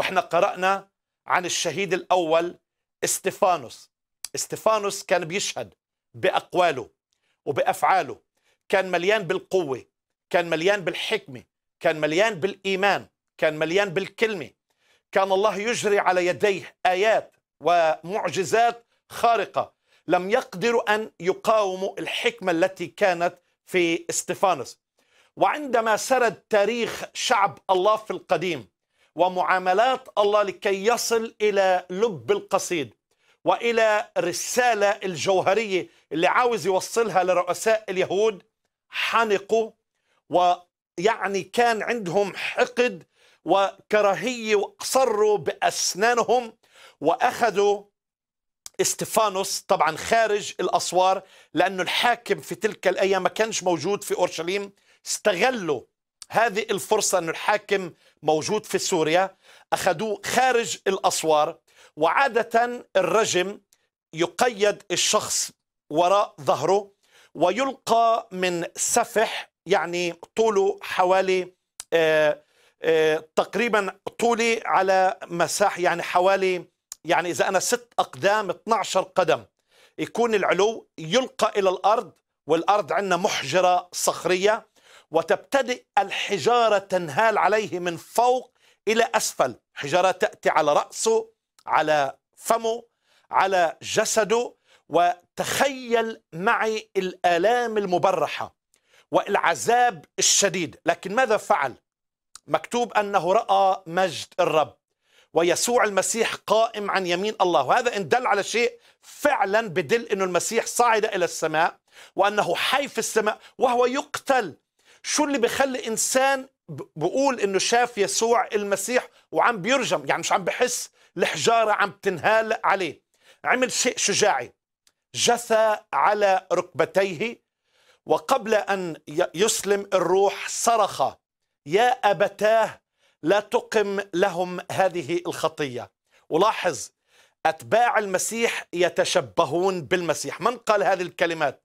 واحنا قرأنا عن الشهيد الأول استفانوس استفانوس كان بيشهد بأقواله وبأفعاله كان مليان بالقوة كان مليان بالحكمة كان مليان بالإيمان كان مليان بالكلمة كان الله يجري على يديه آيات ومعجزات خارقة لم يقدروا أن يقاوموا الحكمة التي كانت في استفانوس وعندما سرد تاريخ شعب الله في القديم ومعاملات الله لكي يصل إلى لب القصيد وإلى الرسالة الجوهرية اللي عاوز يوصلها لرؤساء اليهود حنقوا ويعني كان عندهم حقد وكراهية وأصروا بأسنانهم وأخذوا استفانوس طبعا خارج الأسوار لأنه الحاكم في تلك الأيام ما كانش موجود في أورشليم استغلوا هذه الفرصة أن الحاكم موجود في سوريا أخذوه خارج الأسوار وعادة الرجم يقيد الشخص وراء ظهره ويلقى من سفح يعني طوله حوالي آآ آه، آآ آه، تقريبا طولي على مساحة يعني حوالي يعني إذا أنا ست أقدام 12 قدم يكون العلو يلقى إلى الأرض والأرض عندنا محجرة صخرية وتبتدئ الحجارة تنهال عليه من فوق إلى أسفل حجارة تأتي على رأسه على فمه على جسده وتخيل معي الآلام المبرحة والعذاب الشديد لكن ماذا فعل؟ مكتوب أنه رأى مجد الرب ويسوع المسيح قائم عن يمين الله وهذا إن دل على شيء فعلا بدل أن المسيح صعد إلى السماء وأنه حي في السماء وهو يقتل شو اللي بيخلي انسان بقول انه شاف يسوع المسيح وعم بيرجم يعني مش عم بحس الحجاره عم تنهال عليه عمل شيء شجاعي جثى على ركبتيه وقبل ان يسلم الروح صرخ يا ابتاه لا تقم لهم هذه الخطيه ولاحظ اتباع المسيح يتشبهون بالمسيح من قال هذه الكلمات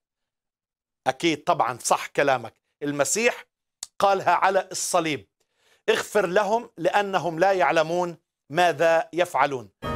اكيد طبعا صح كلامك المسيح قالها على الصليب اغفر لهم لأنهم لا يعلمون ماذا يفعلون